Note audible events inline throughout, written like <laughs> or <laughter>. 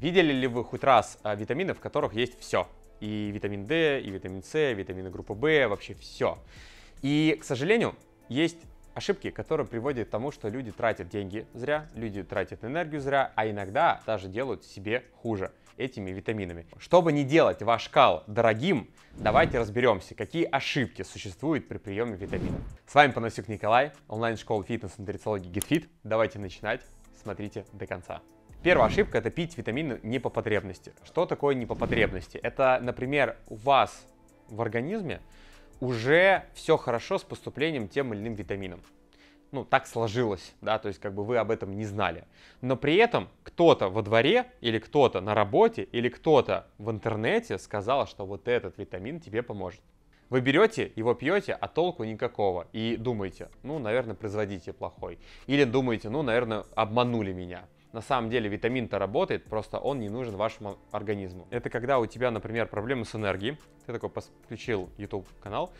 Видели ли вы хоть раз а, витамины, в которых есть все? И витамин D, и витамин С, витамины группы В, вообще все. И, к сожалению, есть ошибки, которые приводят к тому, что люди тратят деньги зря, люди тратят энергию зря, а иногда даже делают себе хуже этими витаминами. Чтобы не делать ваш кал дорогим, давайте разберемся, какие ошибки существуют при приеме витаминов. С вами Панасюк Николай, онлайн-школа фитнес-нутрициологии GetFit. Давайте начинать, смотрите до конца. Первая ошибка – это пить витамины не по потребности. Что такое не по потребности? Это, например, у вас в организме уже все хорошо с поступлением тем или иным витамином. Ну, так сложилось, да, то есть как бы вы об этом не знали. Но при этом кто-то во дворе или кто-то на работе или кто-то в интернете сказал, что вот этот витамин тебе поможет. Вы берете, его пьете, а толку никакого. И думаете, ну, наверное, производитель плохой. Или думаете, ну, наверное, обманули меня. На самом деле витамин-то работает, просто он не нужен вашему организму. Это когда у тебя, например, проблемы с энергией. Ты такой подключил YouTube канал,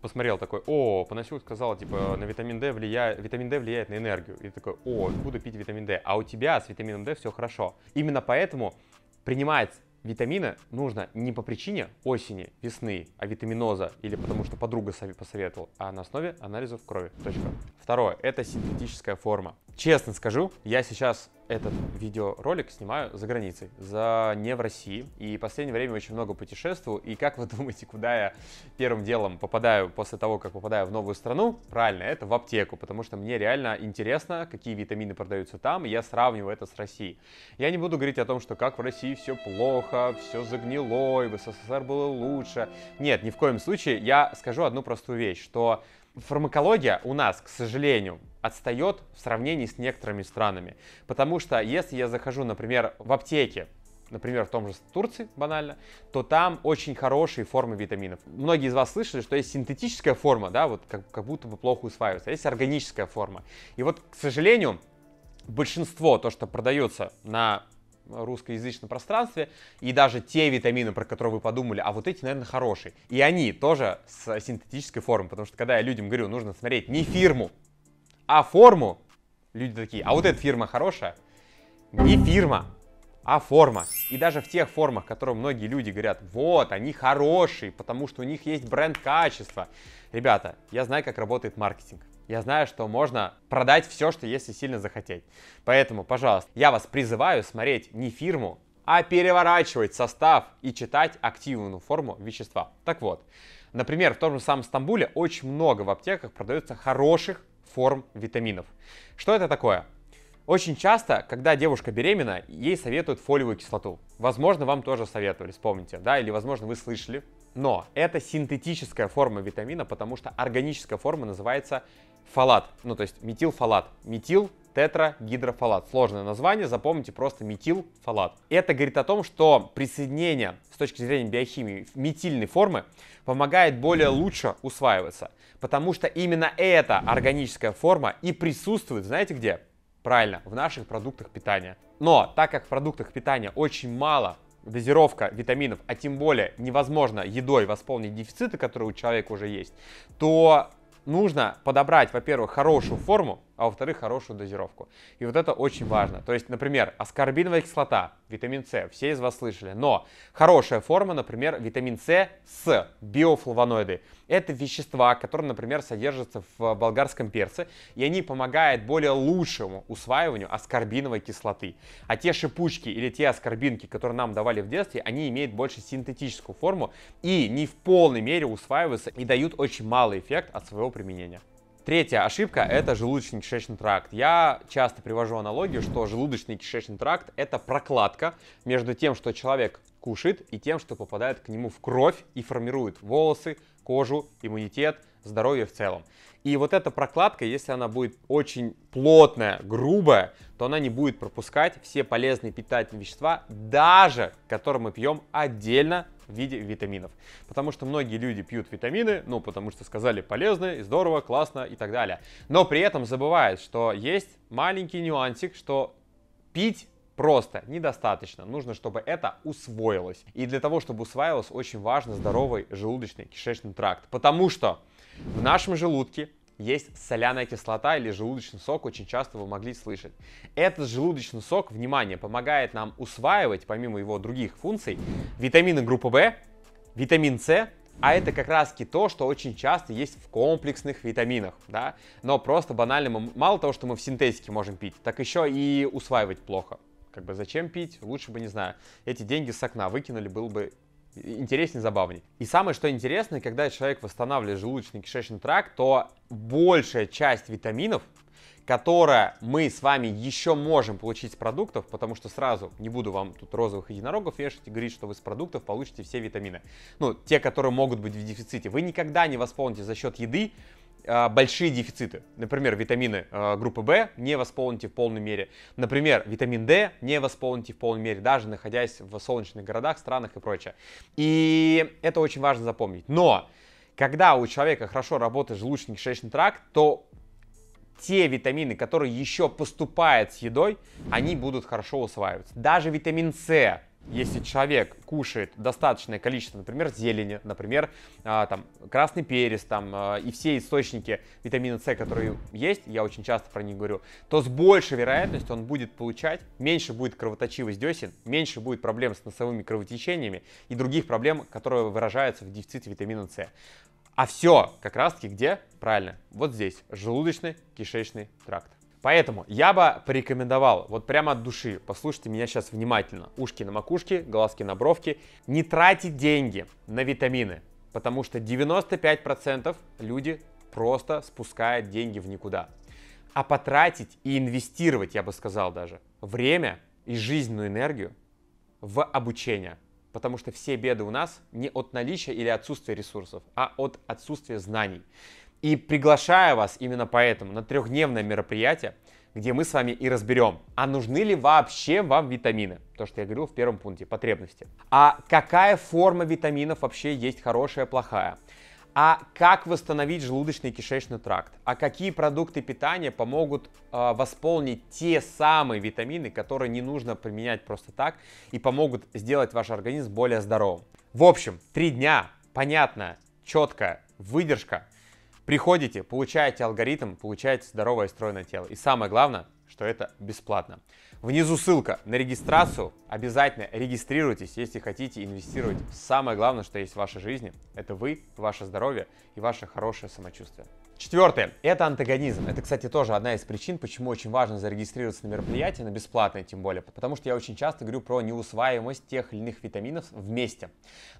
посмотрел такой, о, Панасюк сказал, типа, на витамин D влияет, витамин D влияет на энергию. И ты такой, о, буду пить витамин D. А у тебя с витамином D все хорошо. Именно поэтому принимать витамины нужно не по причине осени, весны, а витаминоза или потому что подруга посоветовал, а на основе анализов крови. Точка. Второе, это синтетическая форма. Честно скажу, я сейчас этот видеоролик снимаю за границей, за не в России. И в последнее время очень много путешествую. И как вы <laughs> думаете, куда я первым делом попадаю после того, как попадаю в новую страну? Правильно, это в аптеку, потому что мне реально интересно, какие витамины продаются там, и я сравниваю это с Россией. Я не буду говорить о том, что как в России все плохо, все загнило, и в СССР было лучше. Нет, ни в коем случае. Я скажу одну простую вещь, что Фармакология у нас, к сожалению, отстает в сравнении с некоторыми странами. Потому что если я захожу, например, в аптеке, например, в том же Турции, банально, то там очень хорошие формы витаминов. Многие из вас слышали, что есть синтетическая форма, да, вот как, как будто бы плохо усваивается, а есть органическая форма. И вот, к сожалению, большинство, то, что продается на русскоязычном пространстве, и даже те витамины, про которые вы подумали, а вот эти, наверное, хорошие. И они тоже с синтетической формы, потому что когда я людям говорю, нужно смотреть не фирму, а форму, люди такие, а вот эта фирма хорошая, не фирма, а форма. И даже в тех формах, которые многие люди говорят, вот, они хорошие, потому что у них есть бренд качества. Ребята, я знаю, как работает маркетинг я знаю, что можно продать все, что если сильно захотеть. Поэтому, пожалуйста, я вас призываю смотреть не фирму, а переворачивать состав и читать активную форму вещества. Так вот, например, в том же самом Стамбуле очень много в аптеках продается хороших форм витаминов. Что это такое? Очень часто, когда девушка беременна, ей советуют фолиевую кислоту. Возможно, вам тоже советовали, вспомните, да, или, возможно, вы слышали но это синтетическая форма витамина, потому что органическая форма называется фалат, ну то есть метилфалат. Метил тетрагидрофалат. Сложное название, запомните просто метилфалат. Это говорит о том, что присоединение с точки зрения биохимии метильной формы помогает более лучше усваиваться, потому что именно эта органическая форма и присутствует, знаете где? Правильно, в наших продуктах питания. Но так как в продуктах питания очень мало дозировка витаминов, а тем более невозможно едой восполнить дефициты, которые у человека уже есть, то нужно подобрать, во-первых, хорошую форму, а во-вторых, хорошую дозировку. И вот это очень важно. То есть, например, аскорбиновая кислота, витамин С, все из вас слышали, но хорошая форма, например, витамин С с биофлавоноиды. Это вещества, которые, например, содержатся в болгарском перце, и они помогают более лучшему усваиванию аскорбиновой кислоты. А те шипучки или те аскорбинки, которые нам давали в детстве, они имеют больше синтетическую форму и не в полной мере усваиваются и дают очень малый эффект от своего применения. Третья ошибка – это желудочно-кишечный тракт. Я часто привожу аналогию, что желудочно-кишечный тракт – это прокладка между тем, что человек кушает, и тем, что попадает к нему в кровь и формирует волосы, кожу, иммунитет, здоровье в целом. И вот эта прокладка, если она будет очень плотная, грубая, то она не будет пропускать все полезные питательные вещества, даже которые мы пьем отдельно в виде витаминов. Потому что многие люди пьют витамины, ну, потому что сказали полезно здорово, классно и так далее. Но при этом забывают, что есть маленький нюансик, что пить просто недостаточно. Нужно, чтобы это усвоилось. И для того, чтобы усваивалось, очень важно здоровый желудочно-кишечный тракт. Потому что в нашем желудке есть соляная кислота или желудочный сок, очень часто вы могли слышать. Этот желудочный сок, внимание, помогает нам усваивать, помимо его других функций, витамины группы В, витамин С, а это как раз таки то, что очень часто есть в комплексных витаминах, да. Но просто банально, мы, мало того, что мы в синтетике можем пить, так еще и усваивать плохо. Как бы зачем пить? Лучше бы, не знаю, эти деньги с окна выкинули, было бы интереснее, забавней. И самое, что интересно, когда человек восстанавливает желудочно-кишечный тракт, то большая часть витаминов, которое мы с вами еще можем получить с продуктов, потому что сразу не буду вам тут розовых единорогов вешать и говорить, что вы с продуктов получите все витамины. Ну, те, которые могут быть в дефиците. Вы никогда не восполните за счет еды а, большие дефициты. Например, витамины а, группы В не восполните в полной мере. Например, витамин D не восполните в полной мере, даже находясь в солнечных городах, странах и прочее. И это очень важно запомнить. Но когда у человека хорошо работает желудочно-кишечный тракт, то те витамины, которые еще поступают с едой, они будут хорошо усваиваться. Даже витамин С, если человек кушает достаточное количество, например, зелени, например, а, там, красный перец там, а, и все источники витамина С, которые есть, я очень часто про них говорю, то с большей вероятностью он будет получать, меньше будет кровоточивость десен, меньше будет проблем с носовыми кровотечениями и других проблем, которые выражаются в дефиците витамина С. А все как раз-таки где? Правильно, вот здесь, желудочно-кишечный тракт. Поэтому я бы порекомендовал, вот прямо от души, послушайте меня сейчас внимательно, ушки на макушке, глазки на бровке, не тратить деньги на витамины, потому что 95% люди просто спускают деньги в никуда. А потратить и инвестировать, я бы сказал даже, время и жизненную энергию в обучение. Потому что все беды у нас не от наличия или отсутствия ресурсов, а от отсутствия знаний. И приглашаю вас именно поэтому на трехдневное мероприятие, где мы с вами и разберем, а нужны ли вообще вам витамины. То, что я говорил в первом пункте, потребности. А какая форма витаминов вообще есть хорошая, плохая? А как восстановить желудочный и кишечный тракт? А какие продукты питания помогут э, восполнить те самые витамины, которые не нужно применять просто так и помогут сделать ваш организм более здоровым? В общем, три дня, понятно, четкая выдержка – Приходите, получаете алгоритм, получаете здоровое стройное тело. И самое главное, что это бесплатно. Внизу ссылка на регистрацию. Обязательно регистрируйтесь, если хотите инвестировать. в Самое главное, что есть в вашей жизни, это вы, ваше здоровье и ваше хорошее самочувствие. Четвертое. Это антагонизм. Это, кстати, тоже одна из причин, почему очень важно зарегистрироваться на мероприятии, на бесплатное тем более. Потому что я очень часто говорю про неусваиваемость тех или иных витаминов вместе.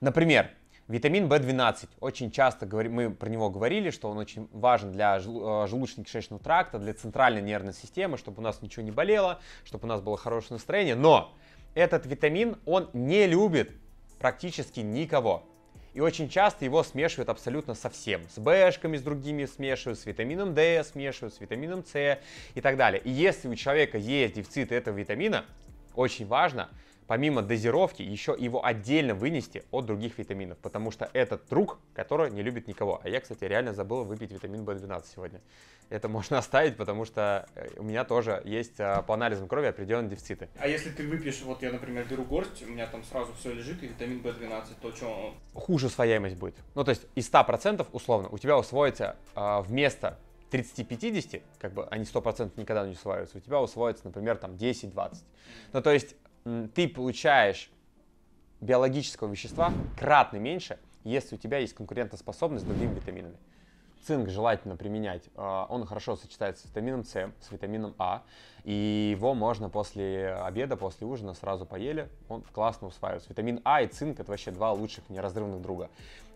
Например, Витамин В12. Очень часто мы про него говорили, что он очень важен для э, желудочно-кишечного тракта, для центральной нервной системы, чтобы у нас ничего не болело, чтобы у нас было хорошее настроение. Но этот витамин, он не любит практически никого. И очень часто его смешивают абсолютно со всем. С БЭшками, с другими смешивают, с витамином D смешивают, с витамином С и так далее. И если у человека есть дефицит этого витамина, очень важно – помимо дозировки, еще его отдельно вынести от других витаминов, потому что этот друг, который не любит никого. А я, кстати, реально забыл выпить витамин в 12 сегодня. Это можно оставить, потому что э, у меня тоже есть а, по анализам крови определенные дефициты. А если ты выпьешь, вот я, например, беру горсть, у меня там сразу все лежит, и витамин в 12 то что? Хуже усвояемость будет. Ну, то есть из 100% условно у тебя усвоится э, вместо 30-50, как бы они 100% никогда не усваиваются, у тебя усвоится, например, там 10-20. Ну, то есть ты получаешь биологического вещества кратно меньше, если у тебя есть конкурентоспособность с другими витаминами. Цинк желательно применять. А, он хорошо сочетается с витамином С, с витамином А. И его можно после обеда, после ужина сразу поели. Он классно усваивается. Витамин А и цинк это вообще два лучших неразрывных друга.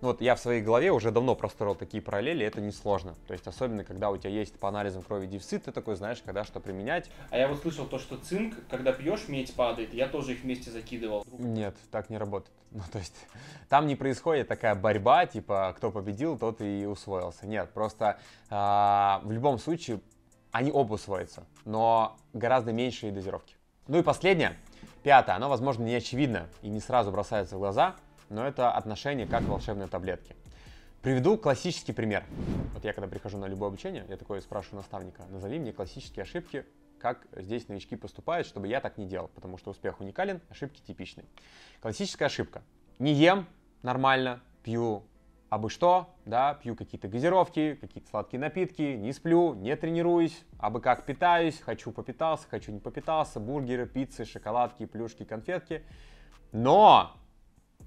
Ну вот я в своей голове уже давно простроил такие параллели, это несложно. То есть особенно, когда у тебя есть по анализам крови дефицит, ты такой знаешь, когда что применять. А я вот слышал то, что цинк, когда пьешь, медь падает, я тоже их вместе закидывал. Нет, так не работает. <laughs> Ну, то есть там не происходит такая борьба, типа, кто победил, тот и усвоился. Нет, просто э, в любом случае они оба усвоятся, но гораздо меньшие дозировки. Ну и последнее, пятое, оно, возможно, не очевидно и не сразу бросается в глаза – но это отношение как волшебные таблетки. Приведу классический пример. Вот я когда прихожу на любое обучение, я такое спрашиваю наставника, назови мне классические ошибки, как здесь новички поступают, чтобы я так не делал, потому что успех уникален, ошибки типичны. Классическая ошибка. Не ем нормально, пью а бы что, да, пью какие-то газировки, какие-то сладкие напитки, не сплю, не тренируюсь, а бы как питаюсь, хочу попитался, хочу не попитался, бургеры, пиццы, шоколадки, плюшки, конфетки. Но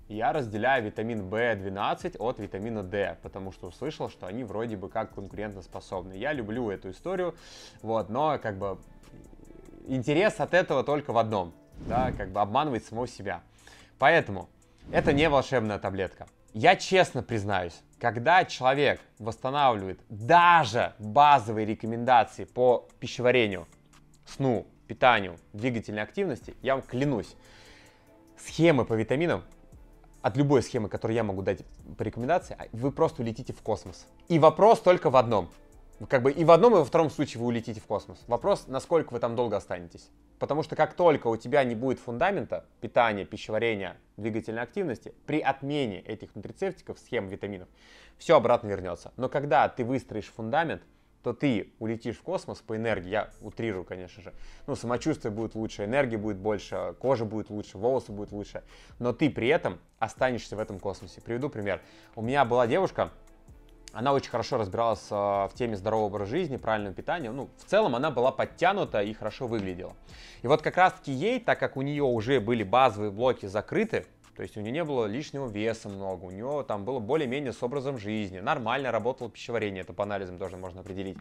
я разделяю витамин В12 от витамина D, потому что услышал, что они вроде бы как конкурентоспособны. Я люблю эту историю, вот, но как бы интерес от этого только в одном, да, как бы обманывать самого себя. Поэтому это не волшебная таблетка. Я честно признаюсь, когда человек восстанавливает даже базовые рекомендации по пищеварению, сну, питанию, двигательной активности, я вам клянусь, схемы по витаминам от любой схемы, которую я могу дать по рекомендации, а вы просто улетите в космос. И вопрос только в одном. Как бы и в одном, и во втором случае вы улетите в космос. Вопрос, насколько вы там долго останетесь. Потому что как только у тебя не будет фундамента питания, пищеварения, двигательной активности, при отмене этих нутрицептиков, схем витаминов, все обратно вернется. Но когда ты выстроишь фундамент, что ты улетишь в космос по энергии, я утрирую, конечно же, ну, самочувствие будет лучше, энергии будет больше, кожа будет лучше, волосы будут лучше, но ты при этом останешься в этом космосе. Приведу пример. У меня была девушка, она очень хорошо разбиралась а, в теме здорового образа жизни, правильного питания. Ну, в целом она была подтянута и хорошо выглядела. И вот как раз-таки ей, так как у нее уже были базовые блоки закрыты, то есть у нее не было лишнего веса много, у нее там было более-менее с образом жизни, нормально работало пищеварение, это по анализам тоже можно определить.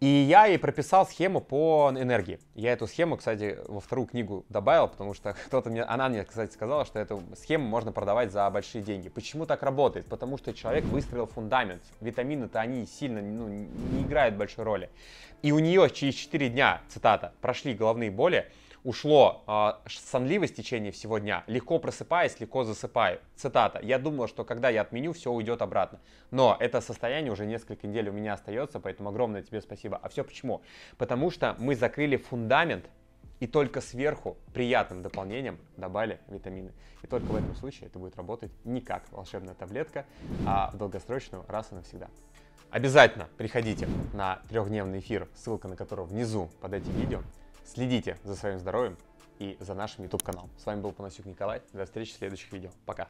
И я ей прописал схему по энергии. Я эту схему, кстати, во вторую книгу добавил, потому что <laughs> кто-то мне, она мне, кстати, сказала, что эту схему можно продавать за большие деньги. Почему так работает? Потому что человек выстроил фундамент. Витамины-то они сильно ну, не играют большой роли. И у нее через 4 дня, цитата, прошли головные боли, ушло а, сонливость в течение всего дня. Легко просыпаясь, легко засыпаю. Цитата. Я думал, что когда я отменю, все уйдет обратно. Но это состояние уже несколько недель у меня остается, поэтому огромное тебе спасибо. А все почему? Потому что мы закрыли фундамент и только сверху приятным дополнением добавили витамины. И только в этом случае это будет работать не как волшебная таблетка, а долгосрочную раз и навсегда. Обязательно приходите на трехдневный эфир, ссылка на который внизу под этим видео. Следите за своим здоровьем и за нашим YouTube-каналом. С вами был Панасюк Николай. До встречи в следующих видео. Пока!